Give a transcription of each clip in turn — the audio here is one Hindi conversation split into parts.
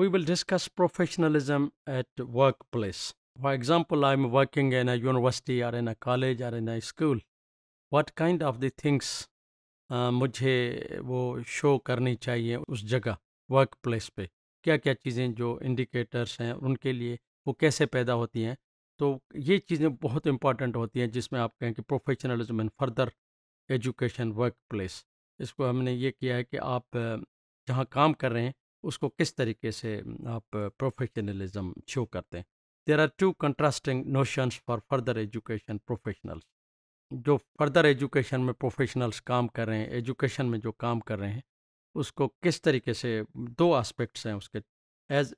we will discuss professionalism at workplace. For example, I'm working in a university or in a college or in a school. What kind of the things uh, मुझे वो शो करनी चाहिए उस जगह वर्क प्लेस पे क्या क्या चीज़ें जो इंडिकेटर्स हैं उनके लिए वो कैसे पैदा होती हैं तो ये चीज़ें बहुत इंपॉर्टेंट होती हैं जिसमें आप कहें कि professionalism and further education workplace इसको हमने ये किया है कि आप जहाँ काम कर रहे हैं उसको किस तरीके से आप प्रोफेशनलिज्म शो करते हैं there are two contrasting notions for further education professionals जो फर्दर एजुकेशन में प्रोफेशनल्स काम कर रहे हैं एजुकेशन में जो काम कर रहे हैं उसको किस तरीके से दो आस्पेक्ट्स हैं उसके as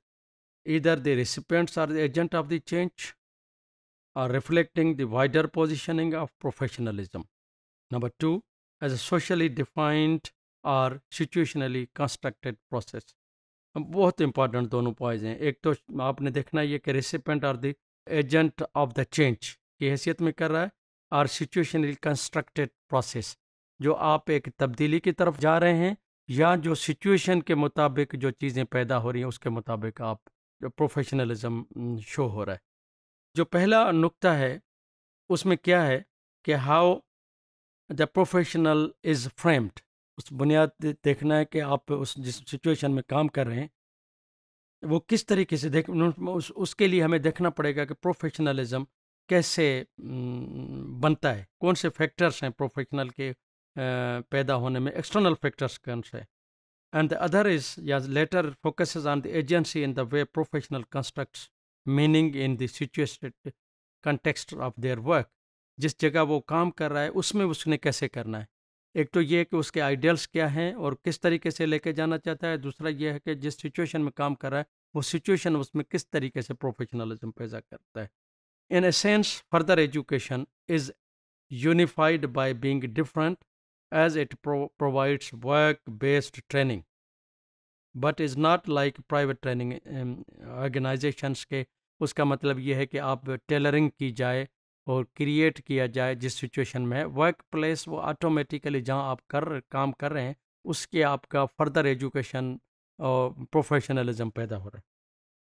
either the recipients or the agent of the change or reflecting the wider positioning of professionalism number two as a socially defined or situationally constructed process बहुत इंपॉर्टेंट दोनों पॉइंट हैं एक तो आपने देखना ये कि recipient or the agent of the change की हैसियत में कर रहा है और सिचुएशनली कंस्ट्रक्टेड प्रोसेस जो आप एक तब्दीली की तरफ जा रहे हैं या जो सिचुएशन के मुताबिक जो चीज़ें पैदा हो रही हैं उसके मुताबिक आप जो प्रोफेशनलिज्म शो हो रहा है जो पहला नुक्ता है उसमें क्या है कि how the professional is framed उस बुनियाद देखना है कि आप उस जिस सिचुएशन में काम कर रहे हैं वो किस तरीके से देख उस उसके लिए हमें देखना पड़ेगा कि प्रोफेशनलिज्म कैसे बनता है कौन से फैक्टर्स हैं प्रोफेशनल के पैदा होने में एक्सटर्नल फैक्टर्स कौन से एंड द अदर इज या latter focus on the agency in the way professional constructs meaning in in context of their work जिस जगह वो काम कर रहा है उसमें उसने कैसे करना है एक तो ये कि उसके आइडियल्स क्या हैं और किस तरीके से लेके जाना चाहता है दूसरा ये है कि जिस सिचुएशन में काम कर रहा है वो सिचुएशन उसमें किस तरीके से प्रोफेशनलिज्म पैदा करता है in a sense further education is unified by being different as it provides work based training but is not like private training organisation के उसका मतलब ये है कि आप टेलरिंग की जाए और क्रिएट किया जाए जिस सिचुएशन में वर्क प्लेस वो ऑटोमेटिकली जहाँ आप कर काम कर रहे हैं उसके आपका फर्दर एजुकेशन और प्रोफेशनलिज्म पैदा हो रहा है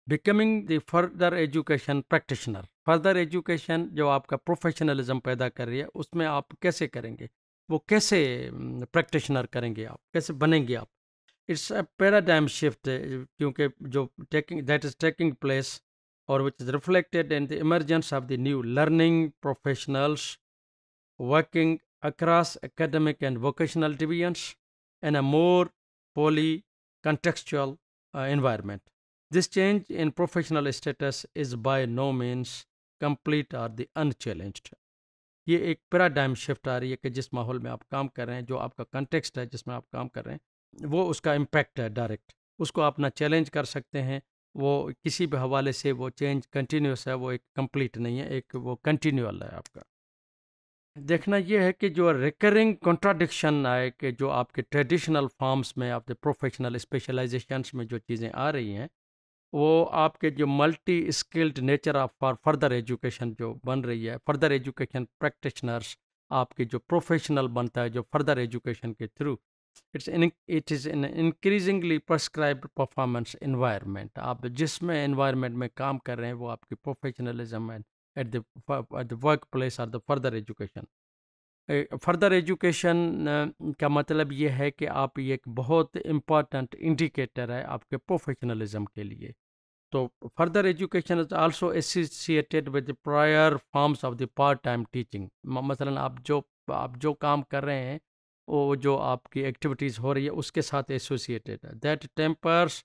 becoming the further education practitioner further education जो आपका प्रोफेशनलिज्म पैदा कर रही है उसमें आप कैसे करेंगे वो कैसे प्रैक्टिशनर करेंगे आप कैसे बनेंगे आप इट्स अ पैराडाइम शिफ्ट क्योंकि जो taking that is taking place or which is reflected in the emergence of the new learning professionals working across academic and vocational divisions in a more poly-contextual uh, environment. This change in professional status is by no means complete और द अनचैलेंज्ड ये एक पैराडाइम शिफ्ट आ रही है कि जिस माहौल में आप काम कर रहे हैं जो आपका कंटेक्स्ट है जिसमें आप काम कर रहे हैं वो उसका इम्पैक्ट है डायरेक्ट उसको आप ना चैलेंज कर सकते हैं वो किसी भी हवाले से वो चेंज कंटिन्यूस है वो एक कंप्लीट नहीं है एक वो कंटिन्यूअल है आपका देखना ये है कि जो रिकरिंग कॉन्ट्राडिक्शन आए कि जो आपके ट्रेडिशनल फॉर्म्स में आपके प्रोफेशनल स्पेशलाइजेशंस में जो चीज़ें आ रही हैं वो आपके जो multi skilled nature of for further education जो बन रही है फर्दर एजुकेशन प्रैक्टिशनर्स आपके जो प्रोफेशनल बनता है जो फर्दर एजुकेशन के through its it is in increasingly prescribed performance environment आप जिसमें इन्वायरमेंट में काम कर रहे हैं वो आपकी professionalism at the workplace or the further education further education का मतलब ये है कि आप ये एक बहुत इम्पॉर्टेंट इंडिकेटर है आपके प्रोफेशनलिज्म के लिए तो further education is also associated with prior forms of the part time teaching मसलन आप जो आप जो काम कर रहे हैं वो जो आपकी एक्टिविटीज़ हो रही है उसके साथ एसोसिएटेड है that tempers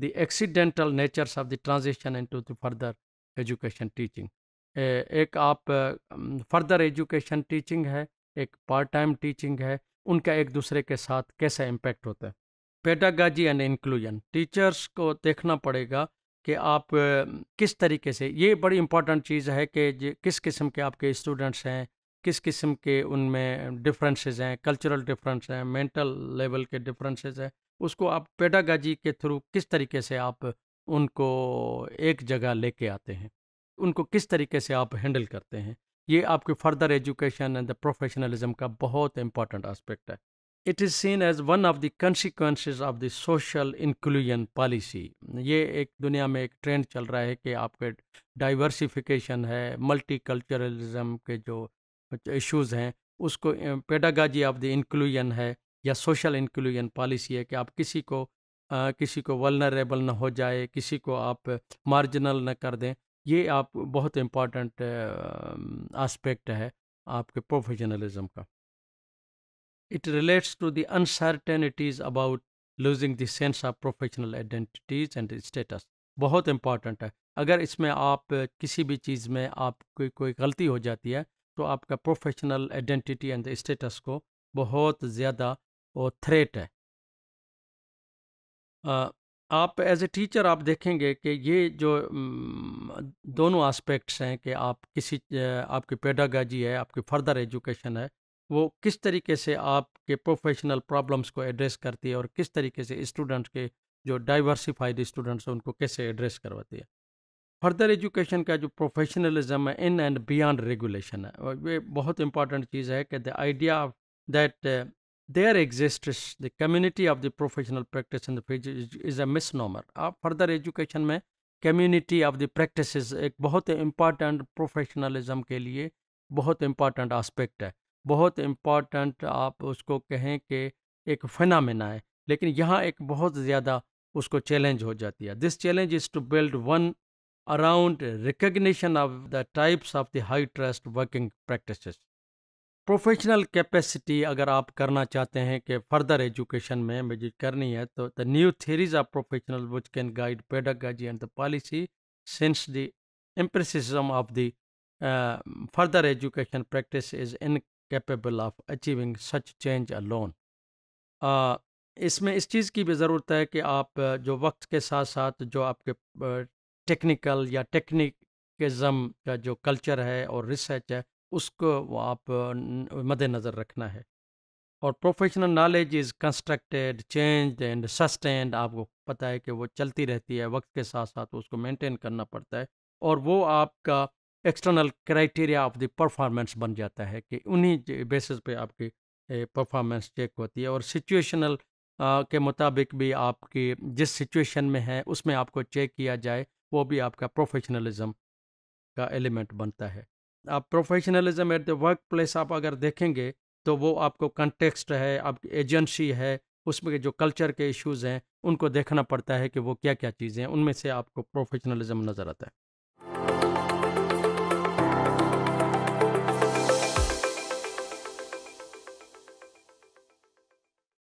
the accidental natures of the transition into the further education teaching एक आप फर्दर एजुकेशन टीचिंग है एक पार्ट टाइम टीचिंग है उनका एक दूसरे के साथ कैसा इम्पेक्ट होता है पेडागाजी एंड इंक्लूजन टीचर्स को देखना पड़ेगा कि आप किस तरीके से ये बड़ी इंपॉर्टेंट चीज़ है कि किस किस्म के आपके स्टूडेंट्स हैं किस किस्म के उनमें डिफरेंसेस हैं कल्चरल डिफरेंस हैं मेंटल लेवल के डिफरेंसेस हैं उसको आप पेडागाजी के थ्रू किस तरीके से आप उनको एक जगह लेके आते हैं उनको किस तरीके से आप हैंडल करते हैं ये आपके further education and the professionalism का बहुत इंपॉर्टेंट आस्पेक्ट है it is seen as one of the consequences of the social inclusion policy ये एक दुनिया में एक ट्रेंड चल रहा है कि आपके डाइवर्सिफिकेशन है मल्टी कल्चरलिज्म के जो इश्यूज़ हैं उसको पेडागाजी ऑफ द इंक्लूजन है या सोशल इंक्लूजन पॉलिसी है कि आप किसी को आ, किसी को वलनरेबल ना हो जाए किसी को आप मार्जिनल ना कर दें ये आप बहुत इम्पॉर्टेंट आस्पेक्ट है आपके प्रोफेशनलिज्म का it relates to the uncertainties about losing the sense of professional identities and status बहुत इम्पॉर्टेंट है अगर इसमें आप किसी भी चीज़ में आप कोई कोई गलती हो जाती है तो आपका प्रोफेशनल आइडेंटिटी एंड स्टेटस को बहुत ज़्यादा वो थ्रेट है आ, आप एज ए टीचर आप देखेंगे कि ये जो दोनों एस्पेक्ट्स हैं कि आप किसी आपकी पैडागाजी है आपकी फर्दर एजुकेशन है वो किस तरीके से आपके प्रोफेशनल प्रॉब्लम्स को एड्रेस करती है और किस तरीके से स्टूडेंट्स के जो डाइवर्सिफाइड स्टूडेंट्स हैं उनको कैसे एड्रेस करवाती है फर्दर एजुकेशन का जो प्रोफेशनलिज्म है इन एंड बियॉन्ड रेगुलेशन है ये बहुत इंपॉर्टेंट चीज़ है कि the idea of that exist the community of the professional practice in the the is a misnomer आप फर्दर एजुकेशन में कम्युनिटी ऑफ द प्रैक्टिस एक बहुत इम्पॉर्टेंट प्रोफेशनलिज्म के लिए बहुत इंपॉर्टेंट आस्पेक्ट है बहुत इंपॉर्टेंट आप उसको कहें कि एक फिनामिना है लेकिन यहाँ एक बहुत ज़्यादा उसको चैलेंज हो जाती है this challenge is to build one around recognition of the types of the high trust working practices. professional capacity अगर आप करना चाहते हैं कि further education में मुझे करनी है तो the new theories of professional which can guide pedagogy and the policy since the empiricism of the uh, further education practice is incapable of achieving such change alone. Uh, इसमें इस चीज़ की भी ज़रूरत है कि आप जो वक्त के साथ साथ जो आपके टेक्निकल या टेक्निकज़म का जो कल्चर है और रिसर्च है उसको आप मद्नज़र रखना है और professional knowledge is constructed change and sustained आपको पता है कि वो चलती रहती है वक्त के साथ साथ उसको मेंटेन करना पड़ता है और वो आपका external criteria of the performance बन जाता है कि उन्हीं बेसिस पे आपकी परफॉर्मेंस चेक होती है और सिचुएशनल के मुताबिक भी आपकी जिस सिचुएशन में है उसमें आपको चेक किया जाए वो भी आपका प्रोफेशनलिज्म का एलिमेंट बनता है आप professionalism at the workplace आप अगर देखेंगे तो वो आपको कंटेक्सट है आपकी एजेंसी है उसमें जो कल्चर के इश्यूज़ हैं उनको देखना पड़ता है कि वो क्या क्या चीज़ें हैं उनमें से आपको प्रोफेशनलिज्म नज़र आता है